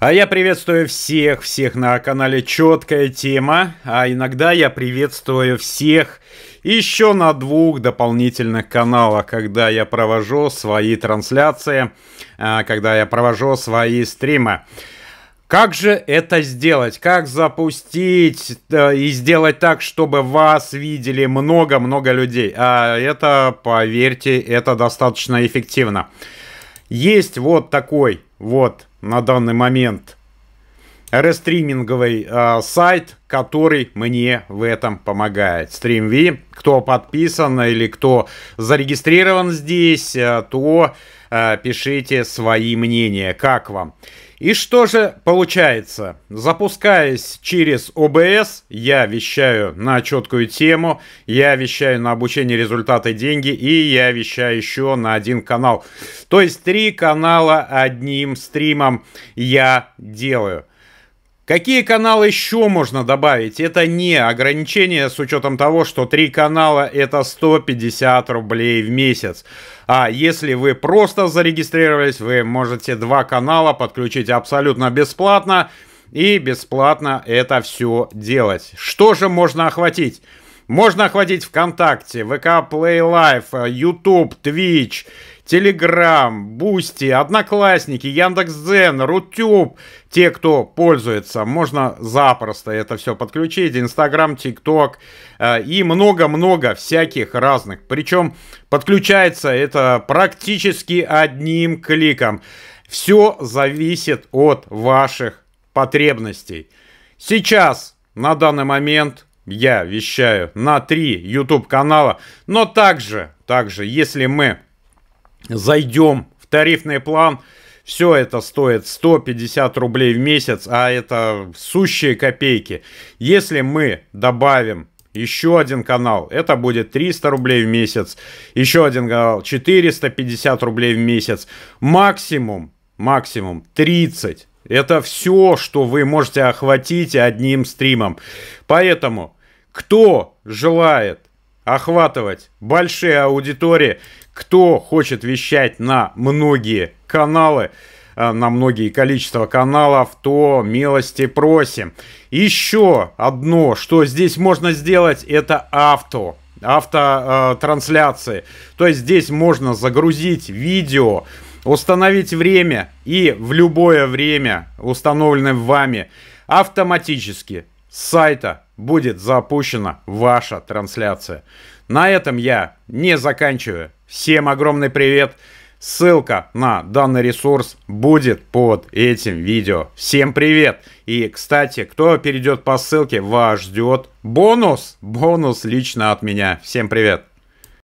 А я приветствую всех, всех на канале Четкая тема, а иногда я приветствую всех еще на двух дополнительных каналах, когда я провожу свои трансляции, а, когда я провожу свои стримы. Как же это сделать? Как запустить э, и сделать так, чтобы вас видели много-много людей? А это, поверьте, это достаточно эффективно. Есть вот такой вот на данный момент рестриминговый э, сайт, который мне в этом помогает. StreamV, кто подписан или кто зарегистрирован здесь, э, то э, пишите свои мнения, как вам. И что же получается? Запускаясь через ОБС, я вещаю на четкую тему, я вещаю на обучение, результаты, деньги, и я вещаю еще на один канал. То есть три канала одним стримом я делаю. Какие каналы еще можно добавить? Это не ограничение с учетом того, что три канала это 150 рублей в месяц. А если вы просто зарегистрировались, вы можете два канала подключить абсолютно бесплатно. И бесплатно это все делать. Что же можно охватить? Можно охватить ВКонтакте, ВК Play Live, YouTube, Twitch, Телеграм, Бусти, Одноклассники, Яндекс.Дзен, Рутюб. Те, кто пользуется, можно запросто это все подключить. Инстаграм, ТикТок э, и много-много всяких разных. Причем подключается это практически одним кликом. Все зависит от ваших потребностей. Сейчас, на данный момент, я вещаю на три YouTube канала, но также, также, если мы зайдем в тарифный план, все это стоит 150 рублей в месяц, а это сущие копейки. Если мы добавим еще один канал, это будет 300 рублей в месяц. Еще один канал, 450 рублей в месяц. Максимум, максимум 30. Это все, что вы можете охватить одним стримом. Поэтому, кто желает охватывать большие аудитории, кто хочет вещать на многие каналы, э, на многие количество каналов, то милости просим. Еще одно, что здесь можно сделать, это авто автотрансляции. Э, то есть здесь можно загрузить видео, установить время и в любое время, установленное вами, автоматически сайта будет запущена ваша трансляция. На этом я не заканчиваю. Всем огромный привет. Ссылка на данный ресурс будет под этим видео. Всем привет! И, кстати, кто перейдет по ссылке, вас ждет бонус. Бонус лично от меня. Всем привет!